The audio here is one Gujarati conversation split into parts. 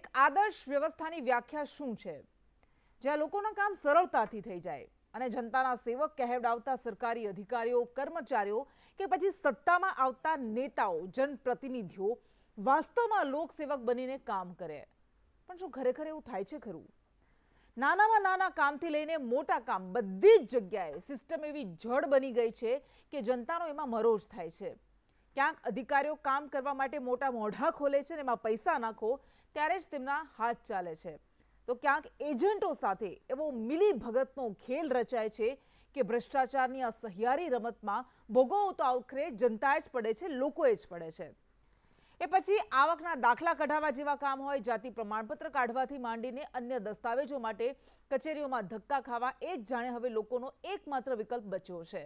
એક આદર્શ વ્યવસ્થાની વ્યાખ્યા શું છે જ્યાં લોકોના કામ સરળતાથી થઈ જાય અને જનતાના સેવક કહેવડાવતા સરકારી અધિકારીઓ કર્મચારીઓ કે પછી સત્તામાં આવતા નેતાઓ જનપ્રતિનિધિઓ વાસ્તવમાં લોકસેવક બનીને કામ કરે પણ શું ખરેખર એવું થાય છે ખરું નાનામાં નાના કામથી લઈને મોટા કામ બધી જ જગ્યાએ સિસ્ટમ એવી જડ બની ગઈ છે કે જનતાનો એમાં મરોજ થાય છે ક્યાંક અધિકારીઓ કામ કરવા માટે મોટા મોઢા ખોલે છે ને એમાં પૈસા નાખો ત્યારે જ તેમના હાથ ચાલે છે તો ક્યાંક એજન્ટો સાથે એવો મિલી ભગતનો ખેલ રચાય છે કે ભ્રષ્ટાચારની આ સહિયારી રમતમાં ભોગવવું તો આખરે જનતાએ જ પડે છે લોકોએ જ પડે છે એ પછી આવકના દાખલા કઢાવવા જેવા કામ હોય જાતિ પ્રમાણપત્ર કાઢવાથી માંડીને અન્ય દસ્તાવેજો માટે કચેરીઓમાં ધક્કા ખાવા એ જ જાણે હવે લોકોનો એકમાત્ર વિકલ્પ બચ્યો છે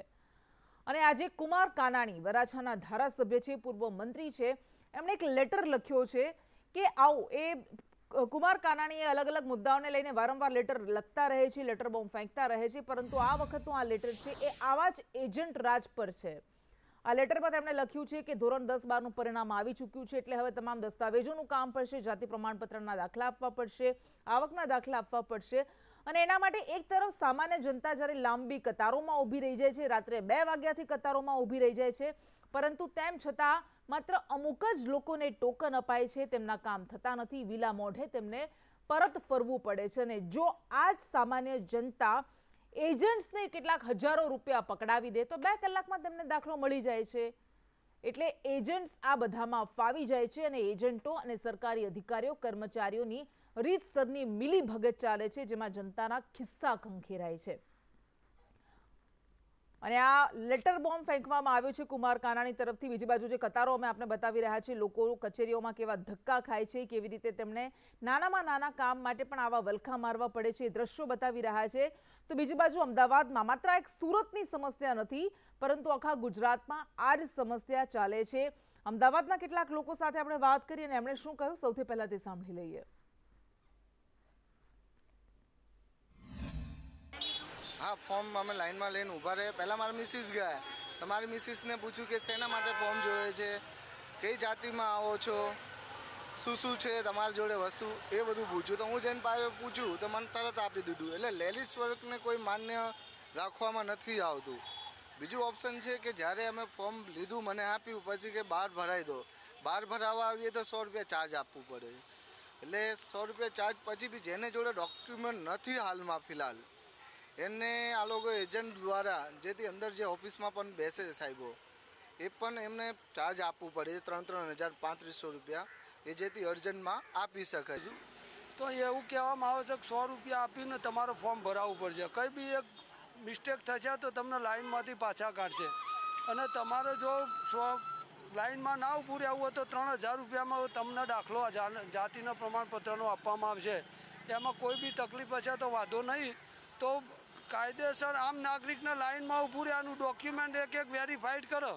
અને આજે કુમાર કાનાણી વરાછાના ધારાસભ્ય છે પૂર્વ મંત્રી છે એમણે એક લેટર લખ્યો છે કે આવું એ કુમાર કાનાણીએ અલગ અલગ મુદ્દાઓને લઈને વારંવાર લેટર લખતા રહે છે લેટર બોમ્બ ફેંકતા રહે છે પરંતુ આ વખતનું આ લેટર છે એ આવા જ એજન્ટ રાજ પર છે આ લેટરમાં તેમણે લખ્યું છે કે ધોરણ દસ બારનું પરિણામ આવી ચૂક્યું છે એટલે હવે તમામ દસ્તાવેજોનું કામ પડશે જાતિ પ્રમાણપત્રના દાખલા આપવા પડશે આવકના દાખલા આપવા પડશે અને એના માટે એક તરફ સામાન્ય જનતા જ્યારે લાંબી કતારોમાં ઊભી રહી જાય છે રાત્રે બે વાગ્યાથી કતારોમાં ઊભી રહી જાય છે પરંતુ તેમ છતાં માત્ર અમુક જ લોકોને ટોકન અપાય છે તેમના કામ થતા નથી વિલા મોઢે તેમને પરત ફરવું પડે છે અને જો આ જ સામાન્ય જનતા એજન્ટ્સને કેટલાક હજારો રૂપિયા પકડાવી દે તો બે કલાકમાં તેમને દાખલો મળી જાય છે એટલે એજન્ટ્સ આ બધામાં ફાવી જાય છે અને એજન્ટો અને સરકારી અધિકારીઓ કર્મચારીઓની રીતસરની મિલીભગત ચાલે છે જેમાં જનતાના ખિસ્સા ખંખેરાય છે અને આ લેટર બોમ્બ ફેંકવામાં આવ્યો છે કુમાર કાનાની તરફથી બીજી બાજુ જે કતારો અમે આપણે બતાવી રહ્યા છીએ લોકો કચેરીઓમાં કેવા ધક્કા ખાય છે કેવી રીતે તેમણે નાનામાં નાના કામ માટે પણ આવા વલખા મારવા પડે છે દ્રશ્યો બતાવી રહ્યા છે તો બીજી બાજુ અમદાવાદમાં માત્ર એક સુરતની સમસ્યા નથી પરંતુ આખા ગુજરાતમાં આ જ સમસ્યા ચાલે છે અમદાવાદના કેટલાક લોકો સાથે આપણે વાત કરીએ અને એમણે શું કહ્યું સૌથી પહેલાં તે સાંભળી લઈએ હા ફોર્મ અમે લાઇનમાં લઈને ઊભા રહે પહેલાં મારા મિસિસ ગયા તમારી મિસિસને પૂછ્યું કે શેના માટે ફોર્મ જોઈએ છે કઈ જાતિમાં આવો છો શું શું છે તમારી જોડે વસ્તુ એ બધું પૂછ્યું તો હું જઈને પાસે પૂછ્યું તો મને તરત આપી દીધું એટલે લેડીઝ વર્કને કોઈ માન્ય રાખવામાં નથી આવતું બીજું ઓપ્શન છે કે જ્યારે અમે ફોર્મ લીધું મને આપ્યું પછી કે બહાર ભરાઈ દો બહાર ભરાવા આવીએ તો સો રૂપિયા ચાર્જ આપવું પડે એટલે સો રૂપિયા ચાર્જ પછી બી જેને જોડે ડોક્યુમેન્ટ નથી હાલમાં ફિલહાલ એને આ લોકો એજન્ટ દ્વારા જેથી અંદર જે ઓફિસમાં પણ બેસે છે સાહેબો એ પણ એમને ચાર્જ આપવું પડે ત્રણ ત્રણ હજાર પાંત્રીસો રૂપિયા એ જેથી અર્જન્ટમાં આપી શકે છે તો એવું કહેવામાં આવે છે કે સો રૂપિયા આપીને તમારું ફોર્મ ભરાવવું પડશે કંઈ બી એક મિસ્ટેક થશે તો તમને લાઇનમાંથી પાછા કાઢશે અને તમારે જો સો લાઇનમાં ના પૂરે આવવું હોય તો ત્રણ હજાર રૂપિયામાં તમને દાખલો જાતિના પ્રમાણપત્રનો આપવામાં આવશે એમાં કોઈ બી તકલીફ હશે તો વાંધો નહીં તો કાયદેસર આમ નાગરિકને લાઇનમાં ઊભું રહે ડોક્યુમેન્ટ એક એક વેરીફાઈડ કરો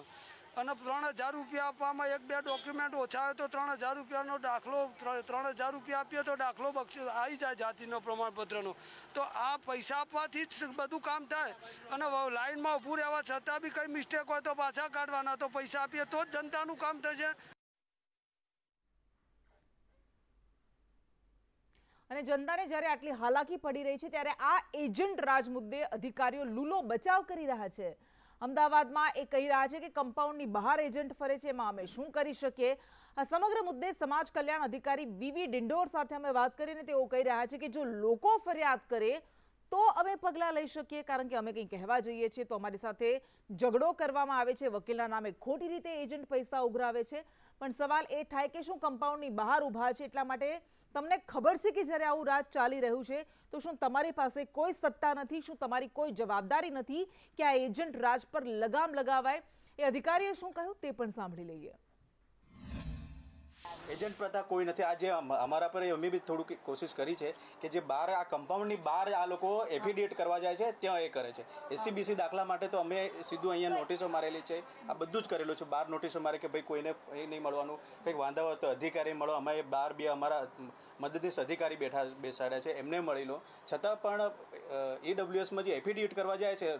અને ત્રણ હજાર રૂપિયા આપવામાં એક બે ડોક્યુમેન્ટ ઓછા હોય તો ત્રણ હજાર રૂપિયાનો દાખલો ત્રણ હજાર રૂપિયા આપીએ તો દાખલો બક્ષી આવી જાય જાતિનો પ્રમાણપત્રનો તો આ પૈસા આપવાથી જ બધું કામ થાય અને લાઇનમાં ઊભું રહેવા છતાં બી કંઈ મિસ્ટેક હોય તો પાછા કાઢવાના તો પૈસા આપીએ તો જ જનતાનું કામ થશે અને જનતાને જ્યારે આટલી હાલાકી પડી રહી છે ત્યારે આ એજન્ટ રાજ મુદ્દે અધિકારીઓ લૂલો બચાવ કરી રહ્યા છે અમદાવાદમાં એ કહી રહ્યા છે કે કમ્પાઉન્ડની બહાર એજન્ટ ફરે છે એમાં અમે શું કરી શકીએ આ સમગ્ર મુદ્દે સમાજ કલ્યાણ અધિકારી વીવી ડિંડોર સાથે અમે વાત કરીને તેઓ કહી રહ્યા છે કે જો લોકો ફરિયાદ કરે તો અમે પગલાં લઈ શકીએ કારણ કે અમે કંઈ કહેવા જઈએ છીએ તો અમારી સાથે ઝઘડો કરવામાં આવે છે વકીલના નામે ખોટી રીતે એજન્ટ પૈસા ઉઘરાવે છે પણ સવાલ એ થાય કે શું કમ્પાઉન્ડની બહાર ઊભા છે એટલા માટે તમને ખબર છે કે જ્યારે આવું રાજ ચાલી રહ્યું છે તો શું તમારી પાસે કોઈ સત્તા નથી શું તમારી કોઈ જવાબદારી નથી કે આ એજન્ટ રાજ પર લગામ લગાવાય એ અધિકારીએ શું કહ્યું તે પણ સાંભળી લઈએ એજન્ટ પ્રથા કોઈ નથી આજે અમારા પર અમે બી થોડુંક કોશિશ કરી છે કે જે બહાર આ કમ્પાઉન્ડની બહાર આ લોકો એફિડિએટ કરવા જાય છે ત્યાં એ કરે છે એસીબીસી દાખલા માટે તો અમે સીધું અહીંયા નોટિસો મારેલી છે આ બધું જ કરેલું છે બહાર નોટિસો મારે કે ભાઈ કોઈને એ નહીં મળવાનું કંઈક વાંધા હોય તો અધિકારી મળો અમે બહાર બે અમારા મદદનીશ અધિકારી બેઠા બેસાડ્યા છે એમને મળી લો છતાં પણ ઈડબ્લ્યુએસમાં જે એફિડિએટ કરવા જાય છે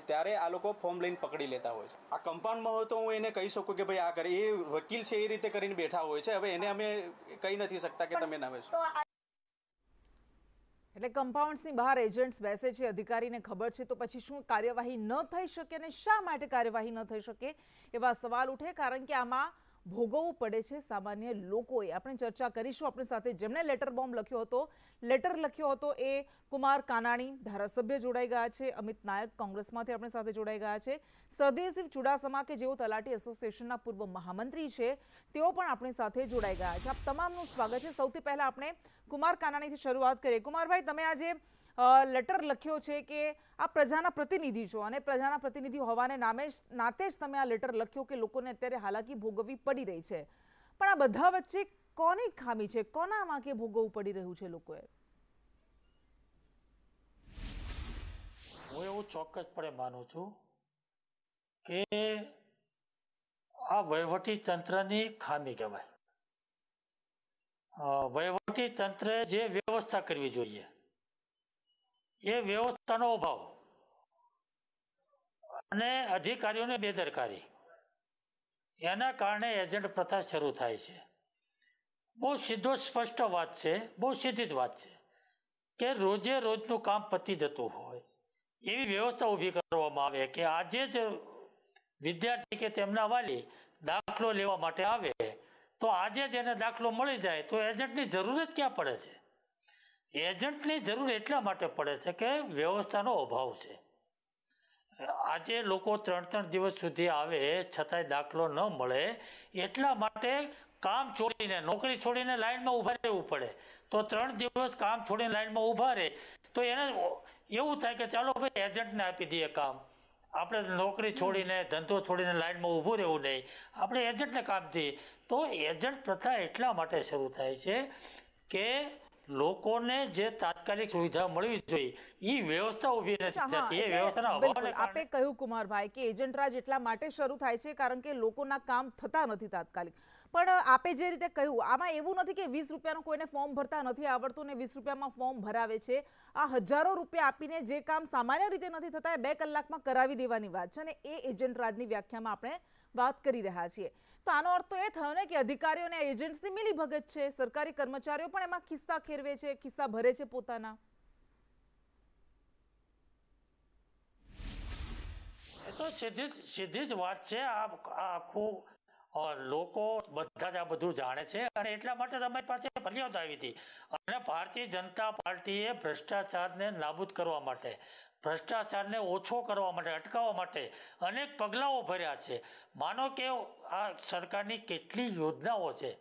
એ ત્યારે આ લોકો ફોર્મ લઈને પકડી લેતા હોય છે આ કમ્પાઉન્ડમાં હોય તો હું એને કહી શકું કે ભાઈ આ કરે એ વકીલ છે એ રીતે કરીને લઈને બેઠા હોય છે હવે એને અમે કહી નથી શકતા કે તમે ના બેસો એટલે કમ્પાઉન્ડ્સની બહાર એજન્ટ્સ બેસે છે અધિકારીને ખબર છે તો પછી શું કાર્યવાહી ન થઈ શકે અને શા માટે કાર્યવાહી ન થઈ શકે એવા સવાલ ઉઠે કારણ કે આમાં ભોગવવું પડે છે સામાન્ય લોકોએ આપણે ચર્ચા કરીશું આપણી સાથે જેમણે લેટર બોમ્બ લખ્યો હતો લેટર લખ્યો હતો એ કુમાર કાનાણી ધારાસભ્ય જોડાઈ ગયા છે અમિત નાયક કોંગ્રેસમાંથી આપણી સાથે જોડાઈ ગયા છે સદેશિવ ચુડાસમા કે જેઓ તલાટી એસોસિએશનના પૂર્વ મહામંત્રી છે તેઓ પણ આપણી સાથે જોડાઈ ગયા છે આપ તમામનું સ્વાગત છે સૌથી પહેલાં આપણે કુમાર કાનાણીથી શરૂઆત કરીએ કુમારભાઈ તમે આજે લેટર લખ્યો છે કે આ પ્રજાના પ્રતિનિધિ છો અને પ્રજાના પ્રતિનિધિ હોવાને નામે નાતે જ તમે આ લેટર લખ્યો કે લોકોને અત્યારે હાલાકી ભોગવવી પડી રહી છે પણ આ બધા વચ્ચે કોની ખામી છે કોના વાંકે ભોગવવું પડી રહ્યું છે લોકોએ હું એવું ચોક્કસપણે માનું છું કે આ વહીવટી તંત્રની ખામી કહેવાય વહીવટી તંત્રે જે વ્યવસ્થા કરવી જોઈએ એ વ્યવસ્થાનો અભાવ અને અધિકારીઓને બેદરકારી એના કારણે એજન્ટ પ્રથા શરૂ થાય છે બહુ સીધો સ્પષ્ટ વાત છે બહુ સીધી જ વાત છે કે રોજે રોજનું કામ પતી જતું હોય એવી વ્યવસ્થા ઊભી કરવામાં આવે કે આજે જ વિદ્યાર્થી કે તેમના વાલી દાખલો લેવા માટે આવે તો આજે જ એને દાખલો મળી જાય તો એજન્ટની જરૂર જ ક્યાં પડે છે એજન્ટની જરૂર એટલા માટે પડે છે કે વ્યવસ્થાનો અભાવ છે આજે લોકો ત્રણ ત્રણ દિવસ સુધી આવે છતાંય દાખલો ન મળે એટલા માટે કામ છોડીને નોકરી છોડીને લાઈનમાં ઊભા રહેવું પડે તો ત્રણ દિવસ કામ છોડીને લાઇનમાં ઊભા રહે તો એને એવું થાય કે ચાલો ભાઈ એજન્ટને આપી દઈએ કામ આપણે નોકરી છોડીને ધંધો છોડીને લાઇનમાં ઊભું રહેવું નહીં આપણે એજન્ટને કામ દઈએ તો એજન્ટ પ્રથા એટલા માટે શરૂ થાય છે કે લોકોને જે તાત્કાલિક સુવિધા મળવી જોઈએ એ વ્યવસ્થા ઊભી નથી એ વ્યવસ્થાના અભાવને આપે કહ્યું કુમારભાઈ કે એજન્ટ એટલા માટે શરૂ થાય છે કારણ કે લોકોના કામ થતા નથી તાત્કાલિક પણ આપે જે રીતે કહ્યું આમાં એવું નથી કે વીસ રૂપિયાનું કોઈને ફોર્મ ભરતા નથી આવડતું ને વીસ રૂપિયામાં ફોર્મ ભરાવે છે આ હજારો રૂપિયા આપીને જે કામ સામાન્ય રીતે નથી થતા એ બે કલાકમાં કરાવી દેવાની વાત છે અને એ એજન્ટ રાજની વ્યાખ્યામાં આપણે વાત કરી રહ્યા છીએ તો આનો અર્થ તો એ થયો ને કે અધિકારીઓ અને એજન્ટ્સની મિલીભગત છે સરકારી કર્મચારીઓ પણ એમાં ખિસ્સા ખેરવે છે ખિસ્સા ભરે છે પોતાના તો સીધી સીધી જ વાત છે આ આખું લોકો બધા જ આ બધું જાણે છે અને એટલા માટે તમારી પાસે ફરિયાદ આવી હતી અને ભારતીય જનતા પાર્ટીએ ભ્રષ્ટાચારને નાબૂદ કરવા માટે ભ્રષ્ટાચારને ઓછો કરવા માટે અટકાવવા માટે અનેક પગલાઓ ભર્યા છે માનો કે આ સરકારની કેટલી યોજનાઓ છે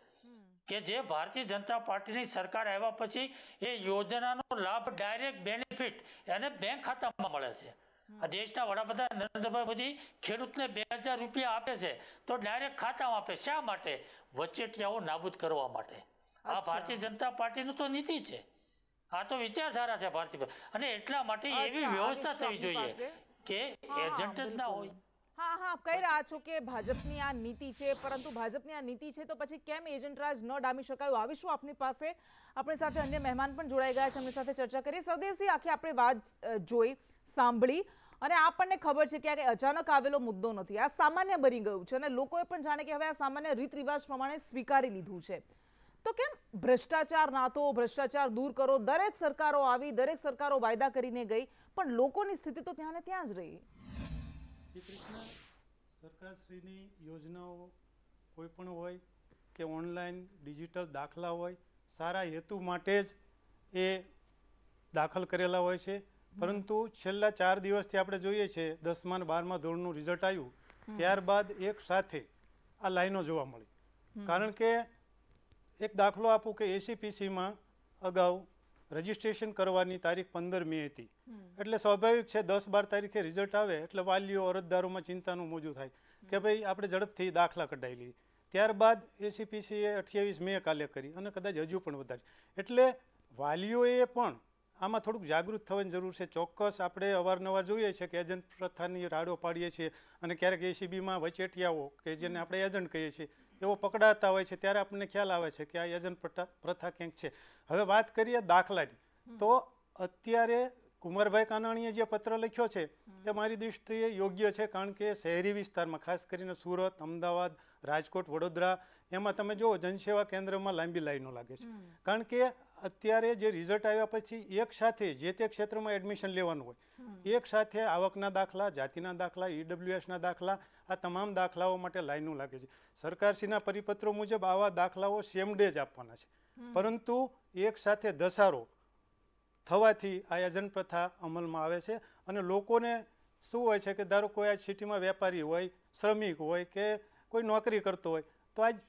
કે જે ભારતીય જનતા પાર્ટીની સરકાર આવ્યા પછી એ યોજનાનો લાભ ડાયરેક્ટ બેનિફિટ એને બેંક ખાતામાં મળે છે દેશના વડાપ્રધાન નરેન્દ્રભાઈ મોદી ખેડૂતને બે રૂપિયા આપે છે તો ડાયરેક્ટ ખાતામાં આપે શા માટે વચેટિયાઓ નાબૂદ કરવા માટે આ ભારતીય જનતા પાર્ટીનું તો નીતિ છે આ તો વિચારધારા છે ભારતીય અને એટલા માટે એવી વ્યવસ્થા થવી જોઈએ કે એજન્ટ જ ના હોય હા હા કહી રહ્યા છો કે ભાજપની આ નીતિ છે પરંતુ ભાજપની આ નીતિ છે તો પછી કેમ એજન્ટ રાજ ન ડામી શકાયું આવીશું આપની પાસે આપણી સાથે અન્ય મહેમાન પણ જોડાઈ ગયા છે એમની સાથે ચર્ચા કરીએ સૌદેવસિંહ આખી આપણે વાત જોઈ સાંભળી અને આપણને ખબર છે કે આ અચાનક આવેલો મુદ્દો નથી આ સામાન્ય બની ગયું છે અને લોકોએ પણ જાણે કે હવે આ સામાન્ય રીત રિવાજ પ્રમાણે સ્વીકારી લીધું છે તો કેમ ભ્રષ્ટાચાર નાતો ભ્રષ્ટાચાર દૂર કરો દરેક સરકારો આવી દરેક સરકારો વાયદા કરીને ગઈ પણ લોકોની સ્થિતિ તો ત્યાં ને ત્યાં જ રહી સરકારશ્રીની યોજનાઓ કોઈ પણ હોય કે ઓનલાઈન ડિજિટલ દાખલા હોય સારા હેતુ માટે જ એ દાખલ કરેલા હોય છે પરંતુ છેલ્લા ચાર દિવસથી આપણે જોઈએ છીએ દસમા અને બારમા ધોરણનું રિઝલ્ટ આવ્યું ત્યારબાદ એક સાથે આ લાઈનો જોવા મળી કારણ કે એક દાખલો આપું કે એસીપીસીમાં અગાઉ રજીસ્ટ્રેશન કરવાની તારીખ પંદર મે હતી એટલે સ્વાભાવિક છે દસ બાર તારીખે રિઝલ્ટ આવે એટલે વાલીઓ અરજદારોમાં ચિંતાનું મોજું થાય કે ભાઈ આપણે ઝડપથી દાખલા કઢાવી લઈએ ત્યારબાદ એસીપીસીએ અઠ્યાવીસ મે કાલે કરી અને કદાચ હજુ પણ વધારે એટલે વાલીઓએ પણ આમાં થોડુંક જાગૃત થવાની જરૂર છે ચોક્કસ આપણે અવારનવાર જોઈએ છીએ કે એજન્ટ પ્રથાની રાડો પાડીએ છીએ અને ક્યારેક એસીબીમાં વચેટિયાઓ કે જેને આપણે એજન્ટ કહીએ છીએ એવો પકડાતા હોય છે ત્યારે આપણને ખ્યાલ આવે છે કે આ યજન પ્રથા ક્યાંક છે હવે વાત કરીએ દાખલાની તો અત્યારે કુંવરભાઈ કાનાણીએ જે પત્ર લખ્યો છે તે મારી દૃષ્ટિએ યોગ્ય છે કારણ કે શહેરી વિસ્તારમાં ખાસ કરીને સુરત અમદાવાદ રાજકોટ વડોદરા એમાં તમે જુઓ જનસેવા કેન્દ્રમાં લાંબી લાઈનો લાગે છે કારણ કે અત્યારે જે રિઝલ્ટ આવ્યા પછી એક સાથે જે તે ક્ષેત્રમાં એડમિશન લેવાનું હોય એક સાથે આવકના દાખલા જાતિના દાખલા ઈડબ્લ્યુએસના દાખલા આ તમામ દાખલાઓ માટે લાઈનો લાગે છે સરકારશ્રીના પરિપત્રો મુજબ આવા દાખલાઓ સેમ ડે જ આપવાના છે પરંતુ એક સાથે દસારો થવાથી આ એજન પ્રથા અમલમાં આવે છે અને લોકોને શું હોય છે કે ધારો કોઈ આ સિટીમાં વેપારી હોય શ્રમિક હોય કે કોઈ નોકરી કરતો હોય તો આજ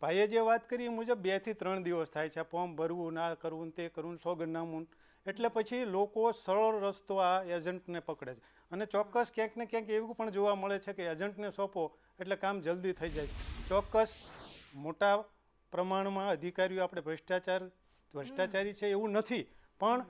ભાઈએ જે વાત કરી એ મુજબ બેથી ત્રણ દિવસ થાય છે ફોર્મ ભરવું ના કરવું તે કરવું સોગંદનામું એટલે પછી લોકો સરળ રસ્તો આ એજન્ટને પકડે છે અને ચોક્કસ ક્યાંક ને ક્યાંક એવું પણ જોવા મળે છે કે એજન્ટને સોંપો એટલે કામ જલ્દી થઈ જાય ચોક્કસ મોટા પ્રમાણમાં અધિકારીઓ આપણે ભ્રષ્ટાચાર ભ્રષ્ટાચારી છે એવું નથી પણ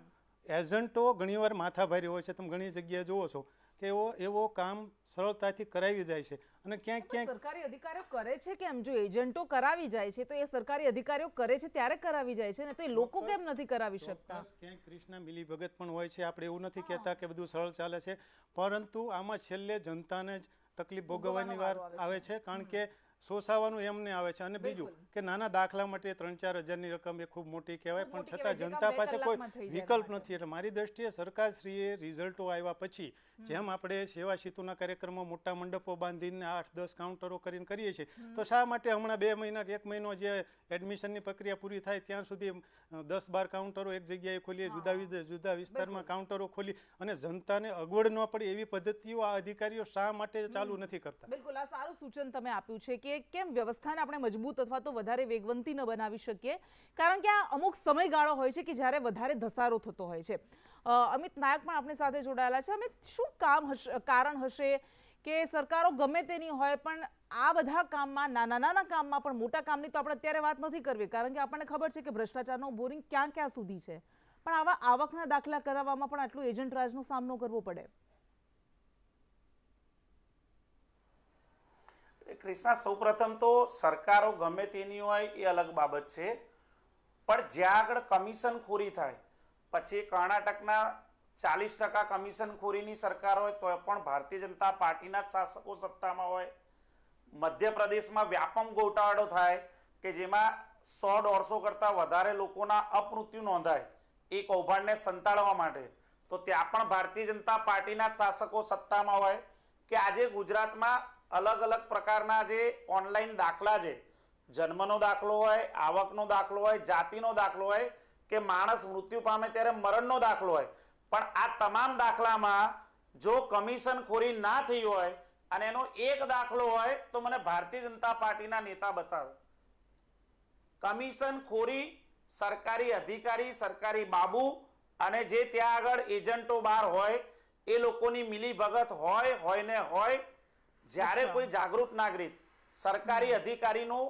એજન્ટો ઘણીવાર માથાભારી હોય છે તમે ઘણી જગ્યાએ જુઓ છો કે એવો એવો કામ સરળતાથી કરાવી જાય છે અને ક્યાંક ક્યાંક સરકારી અધિકારીઓ કરે છે કેમ જો એજન્ટો કરાવી જાય છે તો એ સરકારી અધિકારીઓ કરે છે ત્યારે કરાવી જાય છે ને તો એ લોકો કેમ નથી કરાવી શકતા ક્યાંક કૃષ્ણ ભગત પણ હોય છે આપણે એવું નથી કહેતા કે બધું સરળ ચાલે છે પરંતુ આમાં છેલ્લે જનતાને જ તકલીફ ભોગવવાની વાર આવે છે કારણ કે સોસાવાનું એમને આવે છે અને બીજું કે નાના દાખલા માટે ત્રણ ચાર હજારની રકમ એ ખૂબ મોટી કહેવાય પણ છતાં જનતા પાસે કોઈ વિકલ્પ નથી એટલે મારી દ્રષ્ટિએ સરકારશ્રીએ રિઝલ્ટો આવ્યા પછી જેમ આપણે સેવા સેતુના કાર્યક્રમો મોટા મંડપો બાંધીને આઠ દસ કાઉન્ટરો કરીને કરીએ છીએ તો શા માટે હમણાં બે મહિના એક મહિનો જે એડમિશનની પ્રક્રિયા પૂરી થાય ત્યાં સુધી દસ બાર કાઉન્ટરો એક જગ્યાએ ખોલીએ જુદા જુદા વિસ્તારમાં કાઉન્ટરો ખોલી અને જનતાને અગવડ ન પડે એવી પદ્ધતિઓ આ અધિકારીઓ શા માટે ચાલુ નથી કરતા બિલકુલ આ સારું સૂચન તમે આપ્યું છે કે કેમ વ્યવસ્થાને આપણે મજબૂત અથવા તો વધારે વેગવંતી ન બનાવી શકીએ કારણ કે આ અમુક સમયગાળો હોય છે કે જ્યારે વધારે ધસારો થતો હોય છે અમિત નાયક પણ આપણી સાથે જોડાયેલા છે અમિત શું કામ હશે કારણ હશે કે સરકારો ગમે તેની હોય પણ આ બધા કામમાં નાના નાના કામમાં પણ મોટા કામની તો આપણે અત્યારે વાત નથી કરવી કારણ કે આપણને ખબર છે કે ભ્રષ્ટાચારનું બોરિંગ ક્યાં ક્યાં સુધી છે પણ આવા આવકના દાખલા કરાવવામાં પણ આટલું એજન્ટ રાજનો સામનો કરવો પડે ક્રિષ્ના સૌપ્રથમ તો સરકારો ગમે તેની હોય એ અલગ બાબત છે પણ જ્યાં આગળ કમિશન ખોરી થાય પછી કર્ણાટકના ચાલીસ ટકા કમિશનખોરીની સરકાર હોય તો પણ ભારતીય જનતા પાર્ટીના જ શાસકો સત્તામાં હોય મધ્યપ્રદેશમાં વ્યાપમ ગોટાળો થાય કે જેમાં સો દોઢસો કરતાં વધારે લોકોના અપમૃત્યુ નોંધાય એ કૌભાંડને સંતાડવા માટે તો ત્યાં પણ ભારતીય જનતા પાર્ટીના જ શાસકો સત્તામાં હોય કે આજે ગુજરાતમાં અલગ અલગ પ્રકારના જે ઓનલાઈન દાખલા છે જન્મનો દાખલો હોય આવકનો દાખલો હોય જાતિનો દાખલો હોય કે માણસ મૃત્યુ પામે ત્યારે મરણનો દાખલો હોય પણ આ તમામ દાખલામાં જો કમિશન ખોરી ના થઈ હોય અને એનો એક દાખલો હોય તો મને ભારતીય જનતા પાર્ટીના નેતા બતાવે કમિશન ખોરી સરકારી અધિકારી સરકારી બાબુ અને જે ત્યાં આગળ એજન્ટો બહાર હોય એ લોકોની મિલીભગત હોય હોય ને હોય જ્યારે કોઈ જાગૃત નાગરિક સરકારી અધિકારીનો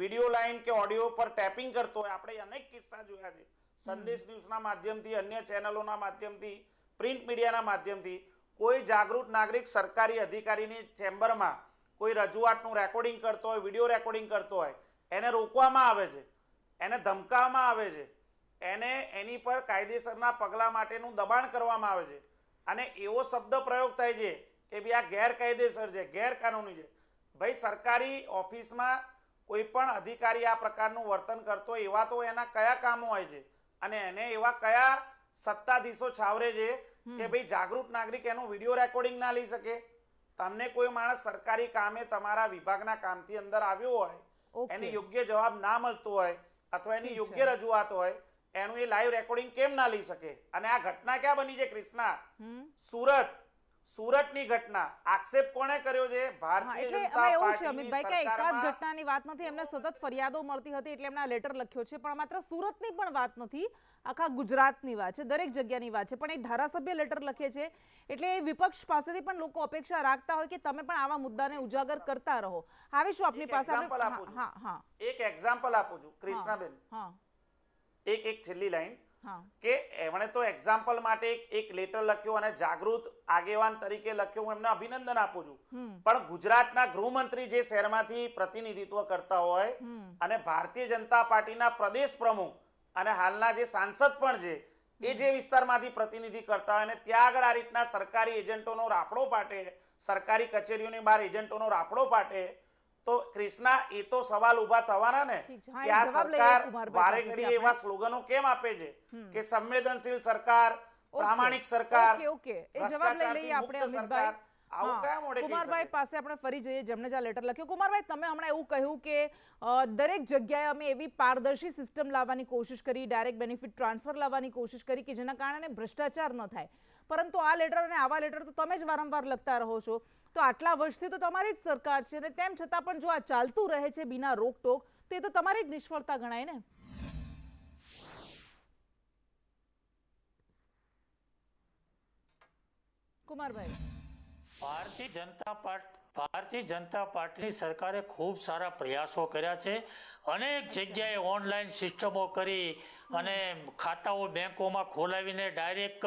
વિડીયો લાઈન કે ઓડિયો પર ટેપિંગ કરતો હોય આપણે અનેક કિસ્સા જોયા છે સંદેશ ન્યૂઝના માધ્યમથી અન્ય ચેનલોના માધ્યમથી પ્રિન્ટ મીડિયાના માધ્યમથી કોઈ જાગૃત નાગરિક સરકારી અધિકારીની ચેમ્બરમાં કોઈ રજૂઆતનું રેકોર્ડિંગ કરતો હોય વિડીયો રેકોર્ડિંગ કરતો હોય એને રોકવામાં આવે છે એને ધમકાવવામાં આવે છે એને એની પર કાયદેસરના પગલાં માટેનું દબાણ કરવામાં આવે છે અને એવો શબ્દ પ્રયોગ થાય છે કે ભાઈ આ ગેરકાયદેસર છે ગેરકાનૂની છે ભાઈ સરકારી ઓફિસમાં કોઈ પણ અધિકારી આ પ્રકારનું વર્તન કરતો એવા તો એના કયા કામો હોય છે અને એને એવા કયા સત્તાધીશો છાવરે છે કે ભાઈ જાગૃત નાગરિક એનું વિડીયો રેકોર્ડિંગ ના લઈ શકે તમને કોઈ માણસ સરકારી કામે તમારા વિભાગના કામથી અંદર આવ્યો હોય એને યોગ્ય જવાબ ના મળતો હોય અથવા એની યોગ્ય રજૂઆત હોય એનું એ લાઈવ રેકોર્ડિંગ કેમ ના લઈ શકે અને આ ઘટના ક્યાં બની છે ક્રિષ્ના સુરત સુરતની ઘટના આક્ષેપ કોણે કર્યો છે ભારતીય જનતા છે અમિતભાઈ કે એકાદ ઘટનાની વાત નથી એમને સતત ફરિયાદો મળતી હતી એટલે એમણે લેટર લખ્યો છે પણ માત્ર સુરતની પણ વાત નથી આખા ગુજરાતની વાત છે દરેક જગ્યાની વાત છે પણ એ ધારાસભ્ય લેટર લખે છે એટલે એ વિપક્ષ પાસેથી પણ લોકો અપેક્ષા રાખતા હોય કે તમે પણ આવા મુદ્દાને ઉજાગર કરતા રહો હવે શું આપની પાસે એક એક્ઝામ્પલ આપું છું કૃષ્ણાબેન એક એક છેલ્લી લાઈન કે એમણે તો એક્ઝામ્પલ માટે એક લેટર લખ્યો અને જાગૃત આગેવાન તરીકે લખ્યો હું એમને અભિનંદન આપું છું પણ ગુજરાતના ગૃહમંત્રી જે શહેરમાંથી પ્રતિનિધિત્વ કરતા હોય અને ભારતીય જનતા પાર્ટીના પ્રદેશ પ્રમુખ અને હાલના જે સાંસદ પણ છે એ જે વિસ્તારમાંથી પ્રતિનિધિ કરતા હોય અને ત્યાં આગળ આ રીતના સરકારી એજન્ટોનો રાપડો પાટે સરકારી કચેરીઓની બહાર એજન્ટોનો રાપડો પાટે તો ક્રિષ્ના એ તો સવાલ ઉભા થવાના ને કે આ સરકાર વારે ઘડી એવા સ્લોગનો કેમ આપે છે કે સંવેદનશીલ સરકાર પ્રામાણિક સરકાર ઓકે એ જવાબ લઈ લઈએ આપણે અમિતભાઈ કુમારભાઈ પાસે આપણે ફરી જઈએ જેમને જે લેટર લખ્યો કુમારભાઈ તમે હમણાં એવું કહ્યું કે દરેક જગ્યાએ અમે એવી પારદર્શી સિસ્ટમ લાવવાની કોશિશ કરી ડાયરેક્ટ બેનિફિટ ટ્રાન્સફર લાવવાની કોશિશ કરી કે જેના કારણે ભ્રષ્ટાચાર ન થાય પરંતુ આ લેટર અને આવા લેટર તો તમે જ વારંવાર લખતા રહો છો તો આટલા વર્ષથી તો તમારી જ સરકાર છે અને તેમ છતાં પણ જો આ ચાલતું રહે છે બિના રોકટોક તો એ તો તમારી જ નિષ્ફળતા ગણાય ને કુમારભાઈ ભારતીય જનતા પાર્ટી ભારતીય જનતા પાર્ટીની સરકારે ખૂબ સારા પ્રયાસો કર્યા છે અનેક જગ્યાએ ઓનલાઈન સિસ્ટમો કરી અને ખાતાઓ બેંકોમાં ખોલાવીને ડાયરેક્ટ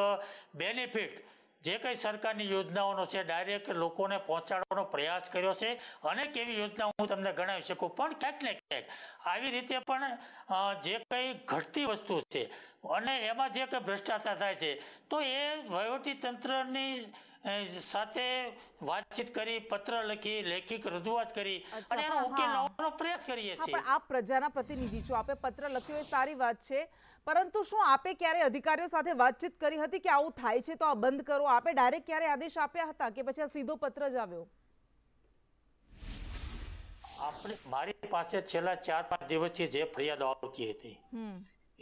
બેનિફિટ જે કંઈ સરકારની યોજનાઓનો છે ડાયરેક્ટ લોકોને પહોંચાડવાનો પ્રયાસ કર્યો છે અનેક એવી યોજનાઓ હું તમને ગણાવી શકું પણ ક્યાંક ને ક્યાંક આવી રીતે પણ જે કંઈ ઘટતી વસ્તુ છે અને એમાં જે કંઈ ભ્રષ્ટાચાર થાય છે તો એ વહીવટીતંત્રની સાથે વાતચીત કરી પત્ર લખી લેખિક રજૂઆત કરી અને એનો ઉકેલ લાવવાનો પ્રયાસ કરીએ છીએ પણ આ પ્રજાના પ્રતિનિધિ છો આપે પત્ર લખ્યો એ સારી વાત છે પરંતુ શું આપે ક્યારે અધિકારીઓ સાથે વાતચીત કરી હતી કે આવું થાય છે તો આ બંધ કરો આપે ડાયરેક્ટ ક્યારે આદેશ આપ્યા હતા કે પછી આ સીધો પત્ર જ આવ્યો આપણે મારી પાસે છેલ્લા ચાર પાંચ દિવસથી જે ફરિયાદો આવતી હતી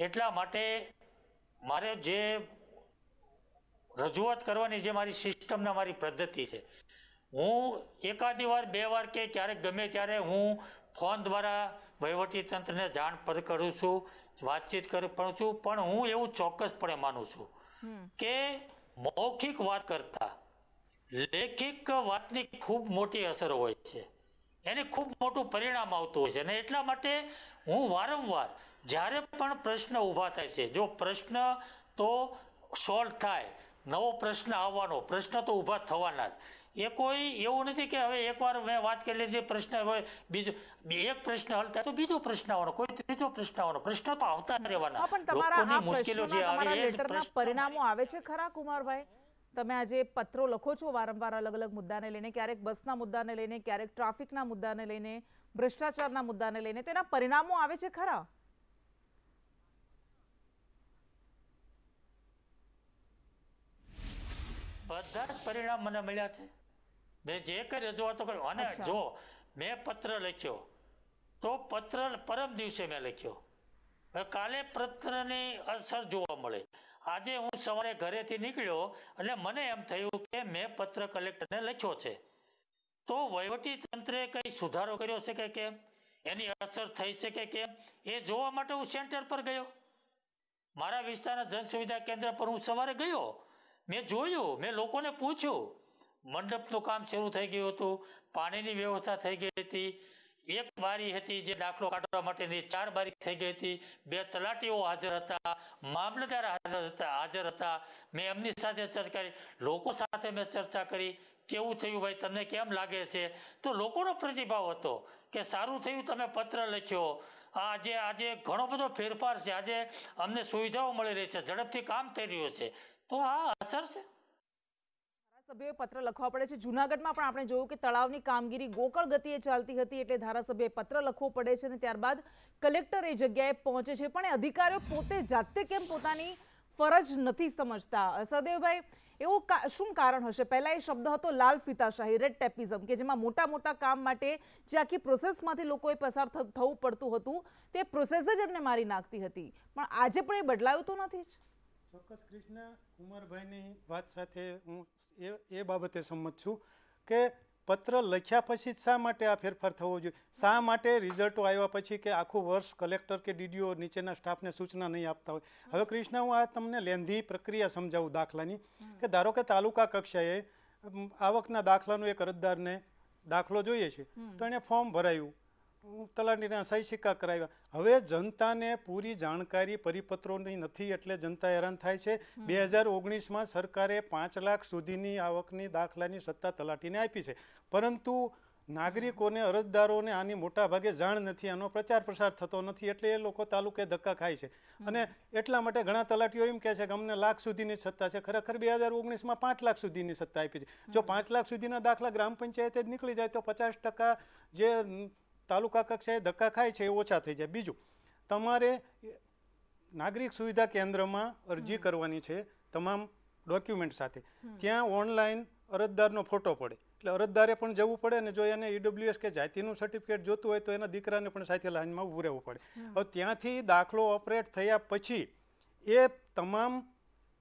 એટલા માટે મારે જે રજૂઆત કરવાની જે મારી સિસ્ટમના મારી પદ્ધતિ છે હું એકાદી વાર બે વાર કે ક્યારેક ગમે ત્યારે હું ફોન દ્વારા વહીવટી તંત્રને જાણ પર કરું છું વાતચીત કરું પણ છું પણ હું એવું ચોક્કસપણે માનું છું કે મૌખિક વાત કરતા લેખિક વાતની ખૂબ મોટી અસર હોય છે એને ખૂબ મોટું પરિણામ આવતું હોય છે અને એટલા માટે હું વારંવાર જ્યારે પણ પ્રશ્ન ઊભા થાય છે જો પ્રશ્ન તો સોલ્વ થાય નવો પ્રશ્ન આવવાનો પ્રશ્ન તો ઊભા થવાના જ એ કોઈ એવું નથી કે હવે એકવાર મેં વાત કરી લીધી પ્રશ્ન હવે બીજો એક પ્રશ્ન હલ તો બીજો પ્રશ્ન આવવાનો કોઈ ત્રીજો પ્રશ્ન આવવાનો પ્રશ્ન તો આવતા રહેવાના પણ તમારા મુશ્કેલીઓ જે આવે લેટરના પરિણામો આવે છે ખરા કુમારભાઈ તમે આજે પત્રો લખો છો વારંવાર અલગ અલગ મુદ્દાને લઈને ક્યારેક બસના મુદ્દાને લઈને ક્યારેક ટ્રાફિકના મુદ્દાને લઈને ભ્રષ્ટાચારના મુદ્દાને લઈને તેના પરિણામો આવે છે ખરા બધા જ પરિણામ મને મળ્યા છે મેં જે કંઈ રજૂઆતો કરી અને જો મેં પત્ર લખ્યો તો પત્ર પરમ દિવસે મેં લખ્યો કાલે પત્રની અસર જોવા મળે આજે હું સવારે ઘરેથી નીકળ્યો અને મને એમ થયું કે મેં પત્ર કલેક્ટરને લખ્યો છે તો વહીવટી તંત્રે કંઈ સુધારો કર્યો છે કે કેમ એની અસર થઈ છે કે કેમ એ જોવા માટે હું સેન્ટર પર ગયો મારા વિસ્તારના જન સુવિધા કેન્દ્ર પર હું સવારે ગયો મેં જોયું મેં લોકોને પૂછ્યું મંડપનું કામ શરૂ થઈ ગયું હતું પાણીની વ્યવસ્થા થઈ ગઈ હતી એક બારી હતી જે દાખલો કાઢવા માટેની ચાર બારી થઈ ગઈ હતી બે તલાટીઓ હાજર હતા મામલતદાર હાજર હતા હાજર હતા મેં એમની સાથે ચર્ચા કરી લોકો સાથે મેં ચર્ચા કરી કેવું થયું ભાઈ તમને કેમ લાગે છે તો લોકોનો પ્રતિભાવ હતો કે સારું થયું તમે પત્ર લખ્યો આજે આજે ઘણો બધો ફેરફાર છે આજે અમને સુવિધાઓ મળી રહી છે ઝડપથી કામ થઈ રહ્યું છે તો આ અસર છે ધારાસભ્યોએ પત્ર લખવા પડે છે જુનાગઢમાં પણ આપણે જોયું કે તળાવની કામગીરી ગોકળ ગતિએ ચાલતી હતી એટલે ધારાસભ્યએ પત્ર લખવો પડે છે અને ત્યારબાદ કલેક્ટર એ જગ્યાએ પહોંચે છે પણ અધિકારીઓ પોતે જાતે કેમ પોતાની ફરજ નથી સમજતા સદેવભાઈ એવું શું કારણ હશે પહેલાં એ શબ્દ હતો લાલ ફિતાશાહી રેડ ટેપિઝમ કે જેમાં મોટા મોટા કામ માટે જે આખી પ્રોસેસમાંથી લોકોએ પસાર થવું પડતું હતું તે પ્રોસેસ જ એમને મારી નાખતી હતી પણ આજે પણ એ બદલાયું તો નથી જ ચોક્કસ કૃષ્ણ કુમારભાઈની વાત સાથે હું એ એ બાબતે સંમત છું કે પત્ર લખ્યા પછી શા માટે આ ફેરફાર થવો જોઈએ શા માટે રિઝલ્ટો આવ્યા પછી કે આખું વર્ષ કલેક્ટર કે ડીડીઓ નીચેના સ્ટાફને સૂચના નહીં આપતા હોય હવે કૃષ્ણ હું આ તમને લેંધી પ્રક્રિયા સમજાવું દાખલાની કે ધારો કે તાલુકા કક્ષાએ આવકના દાખલાનું એક અરજદારને દાખલો જોઈએ છે તો એણે ફોર્મ ભરાયું તલાટીના સહી સિક્કા કરાવ્યા હવે જનતાને પૂરી જાણકારી પરિપત્રોની નથી એટલે જનતા હેરાન થાય છે બે હજાર ઓગણીસમાં સરકારે પાંચ લાખ સુધીની આવકની દાખલાની સત્તા તલાટીને આપી છે પરંતુ નાગરિકોને અરજદારોને આની મોટા ભાગે જાણ નથી આનો પ્રચાર પ્રસાર થતો નથી એટલે એ લોકો તાલુકે ધક્કા ખાય છે અને એટલા માટે ઘણા તલાટીઓ એમ કહે છે કે અમને લાખ સુધીની સત્તા છે ખરેખર બે હજાર ઓગણીસમાં પાંચ લાખ સુધીની સત્તા આપી છે જો પાંચ લાખ સુધીના દાખલા ગ્રામ પંચાયતે જ નીકળી જાય તો પચાસ ટકા જે તાલુકા કક્ષાએ ધક્કા ખાય છે એ ઓછા થઈ જાય બીજું તમારે નાગરિક સુવિધા કેન્દ્રમાં અરજી કરવાની છે તમામ ડોક્યુમેન્ટ સાથે ત્યાં ઓનલાઈન અરજદારનો ફોટો પડે એટલે અરજદારે પણ જવું પડે ને જો એને ઈડબ્લ્યુએસ કે જાતિનું સર્ટિફિકેટ જોતું હોય તો એના દીકરાને પણ સાથે લાઇનમાં ઊભું રહેવું પડે હવે ત્યાંથી દાખલો ઓપરેટ થયા પછી એ તમામ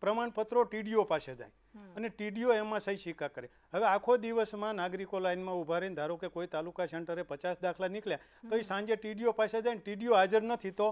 પ્રમાણપત્રો ટીડીઓ પાસે જાય અને ટીડીઓ એમાં સહી શિકા કરે હવે આખો દિવસમાં નાગરિકો લાઇનમાં ઉભા રહીને ધારો કે કોઈ તાલુકા સેન્ટરે પચાસ દાખલા નીકળ્યા તો એ સાંજે ટીડીઓ પાસે જાય ને ટીડીઓ હાજર નથી તો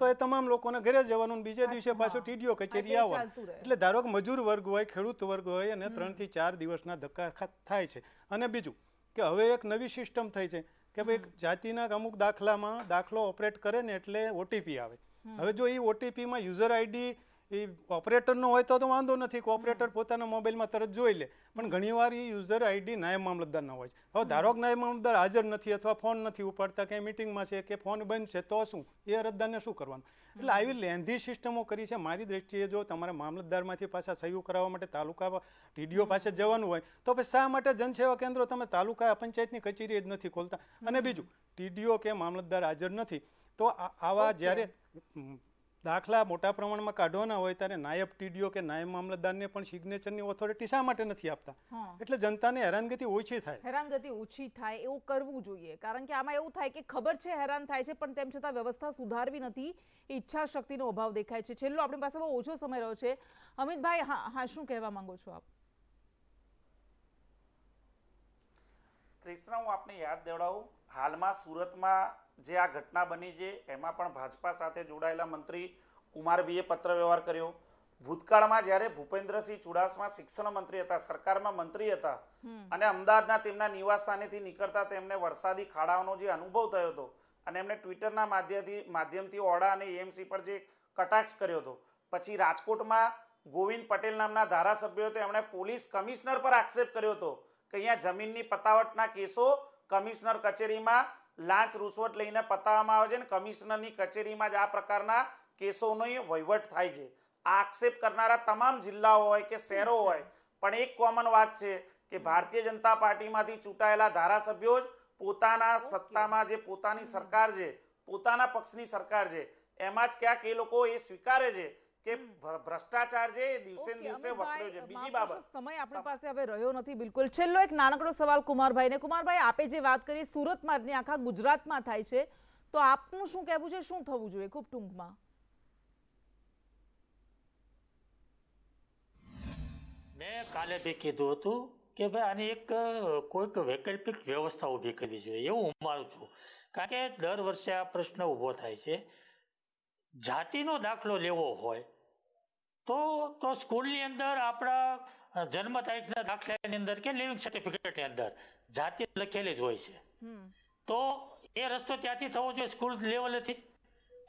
તો એ તમામ લોકોને ઘરે જવાનું બીજે દિવસે પાછો ટીડીઓ કચેરી આવે એટલે ધારો કે મજૂર વર્ગ હોય ખેડૂત વર્ગ હોય અને ત્રણ થી ચાર દિવસના ધક્કા થાય છે અને બીજું કે હવે એક નવી સિસ્ટમ થઈ છે કે ભાઈ જાતિના અમુક દાખલામાં દાખલો ઓપરેટ કરે ને એટલે ઓટીપી આવે હવે જો એ ઓટીપીમાં યુઝર આઈડી એ ઓપરેટરનો હોય તો તો વાંધો નથી કે ઓપરેટર પોતાના મોબાઈલમાં તરત જોઈ લે પણ ઘણીવાર એ યુઝર આઈડી નાયબ મામલતદારના હોય છે હવે ધારો કે નાયબ મામલતદાર હાજર નથી અથવા ફોન નથી ઉપાડતા કે મિટિંગમાં છે કે ફોન બંધ છે તો શું એ અરજદારને શું કરવાનું એટલે આવી લેન્ધી સિસ્ટમો કરી છે મારી દ્રષ્ટિએ જો તમારે મામલતદારમાંથી પાછા સહયોગ કરાવવા માટે તાલુકા ટીડીઓ પાસે જવાનું હોય તો પછી શા માટે જનસેવા કેન્દ્રો તમે તાલુકા પંચાયતની કચેરી જ નથી ખોલતા અને બીજું ટીડીઓ કે મામલતદાર હાજર નથી તો આવા જ્યારે દાખલા મોટા પ્રમાણમાં કાઢવાના હોય ત્યારે નાયબ ટીડીઓ કે નાયબ મામલતદારને પણ સિગ્નેચરની ઓથોરિટી શા માટે નથી આપતા એટલે જનતાને હેરાનગતિ ઓછી થાય હેરાનગતિ ઓછી થાય એવું કરવું જોઈએ કારણ કે આમાં એવું થાય કે ખબર છે હેરાન થાય છે પણ તેમ છતાં વ્યવસ્થા સુધારવી નથી ઈચ્છા શક્તિનો અભાવ દેખાય છે છેલ્લો આપણી પાસે બહુ ઓછો સમય રહ્યો છે અમિતભાઈ હા હા શું કહેવા માંગો છો આપ ક્રિષ્ના હું આપને યાદ દેવડાવું હાલમાં સુરતમાં જે આ ઘટના બની છે એમાં પણ ભાજપા સાથે જોડાયેલા મંત્રી કુમારભીએ પત્ર કર્યો ભૂતકાળમાં જ્યારે ભૂપેન્દ્રસિંહ ચુડાસમા શિક્ષણ મંત્રી હતા સરકારમાં મંત્રી હતા અને અમદાવાદના તેમના નિવાસસ્થાનેથી નીકળતા તેમને વરસાદી ખાડાઓનો જે અનુભવ થયો હતો અને એમણે ટ્વિટરના માધ્યમથી માધ્યમથી ઓડા અને એએમસી પર જે કટાક્ષ કર્યો હતો પછી રાજકોટમાં ગોવિંદ પટેલ નામના ધારાસભ્યો હતો એમણે પોલીસ કમિશનર પર આક્ષેપ કર્યો હતો કે અહીંયા જમીનની પતાવટના કેસો કમિશનર કચેરીમાં લાંચ રૂશ્વત લઈને પતાવવામાં આવે છે અને કમિશનરની કચેરીમાં જ આ પ્રકારના કેસોનો વહીવટ થાય છે આક્ષેપ કરનારા તમામ જિલ્લાઓ હોય કે શહેરો હોય પણ એક કોમન વાત છે કે ભારતીય જનતા પાર્ટીમાંથી ચૂંટાયેલા ધારાસભ્યો જ પોતાના સત્તામાં જે પોતાની સરકાર છે પોતાના પક્ષની સરકાર છે એમાં જ ક્યાંક એ લોકો એ સ્વીકારે છે કે ભ્રષ્ટાચાર જે દિવસે દિવસે વકર્યો છે બીજી બાબત સમય આપણી પાસે હવે રહ્યો નથી બિલકુલ છેલ્લો એક નાનકડો સવાલ કુમારભાઈ ને કુમારભાઈ આપે જે વાત કરી સુરતમાં ને આખા માં થાય છે તો આપનું શું કહેવું છે શું થવું જોઈએ ખૂબ ટૂંકમાં મેં કાલે બી કીધું હતું કે ભાઈ આની એક કોઈક વૈકલ્પિક વ્યવસ્થા ઊભી કરવી જોઈએ એવું હું માનું છું કારણ કે દર વર્ષે આ પ્રશ્ન ઊભો થાય છે જાતિનો દાખલો લેવો હોય તો તો સ્કૂલની અંદર આપણા જન્મ તારીખના દાખલાની અંદર કે લિવિંગ સર્ટિફિકેટની અંદર જાતે લખેલી જ હોય છે તો એ રસ્તો ત્યાંથી થવો જોઈએ સ્કૂલ લેવલેથી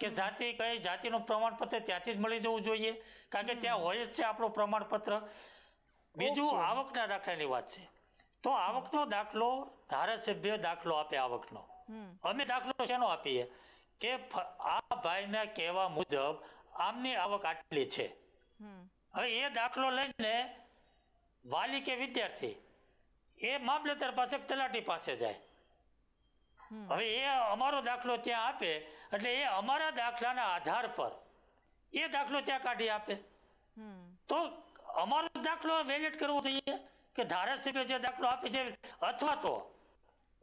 કે જાતિ કઈ જાતિનું પ્રમાણપત્ર ત્યાંથી જ મળી જવું જોઈએ કારણ કે ત્યાં હોય જ છે આપણું પ્રમાણપત્ર બીજું આવકના દાખલાની વાત છે તો આવકનો દાખલો ધારાસભ્ય દાખલો આપે આવકનો અમે દાખલો શેનો આપીએ કે આ ભાઈના કહેવા મુજબ આમની આવક આટલી છે હવે એ દાખલો લઈને વાલી કે વિદ્યાર્થી એ મામલતદાર પાસે તલાટી પાસે જાય હવે એ અમારો દાખલો ત્યાં આપે એટલે એ અમારા દાખલાના આધાર પર એ દાખલો ત્યાં કાઢી આપે તો અમારો દાખલો વેલિડ કરવો જોઈએ કે ધારાસભ્ય જે દાખલો આપે છે અથવા તો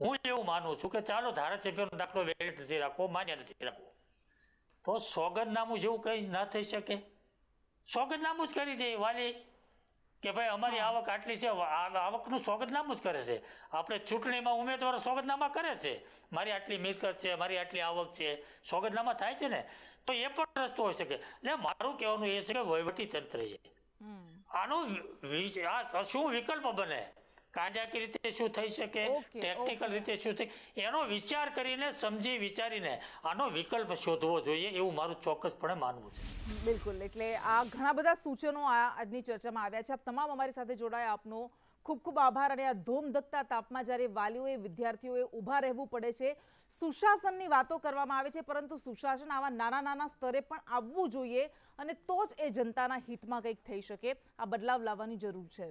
હું એવું માનું છું કે ચાલો ધારાસભ્યનો દાખલો વેલિડ નથી રાખવો માન્ય નથી રાખવો તો સોગંદનામું જેવું કંઈ ન થઈ શકે સોગંદનામું જ કરી દે વાલી કે ભાઈ અમારી આવક આટલી છે આવકનું સોગંદનામું જ કરે છે આપણે ચૂંટણીમાં ઉમેદવારો સોગંદનામા કરે છે મારી આટલી મિલકત છે મારી આટલી આવક છે સોગંદનામા થાય છે ને તો એ પણ રસ્તો હોઈ શકે એટલે મારું કહેવાનું એ છે કે વહીવટી તંત્ર છે આનો આ શું વિકલ્પ બને કાયદાકીય રીતે શું થઈ શકે ટેકનિકલ રીતે શું થઈ એનો વિચાર કરીને સમજી વિચારીને આનો વિકલ્પ શોધવો જોઈએ એવું મારું ચોક્કસપણે માનવું છે બિલકુલ એટલે આ ઘણા બધા સૂચનો આજની ચર્ચામાં આવ્યા છે આપ તમામ અમારી સાથે જોડાયા આપનો ખૂબ ખૂબ આભાર અને આ ધોમધકતા તાપમાં જ્યારે વાલીઓએ વિદ્યાર્થીઓએ ઊભા રહેવું પડે છે સુશાસનની વાતો કરવામાં આવે છે પરંતુ સુશાસન આવા નાના નાના સ્તરે પણ આવવું જોઈએ અને તો જ એ જનતાના હિતમાં કંઈક થઈ શકે આ બદલાવ લાવવાની જરૂર છે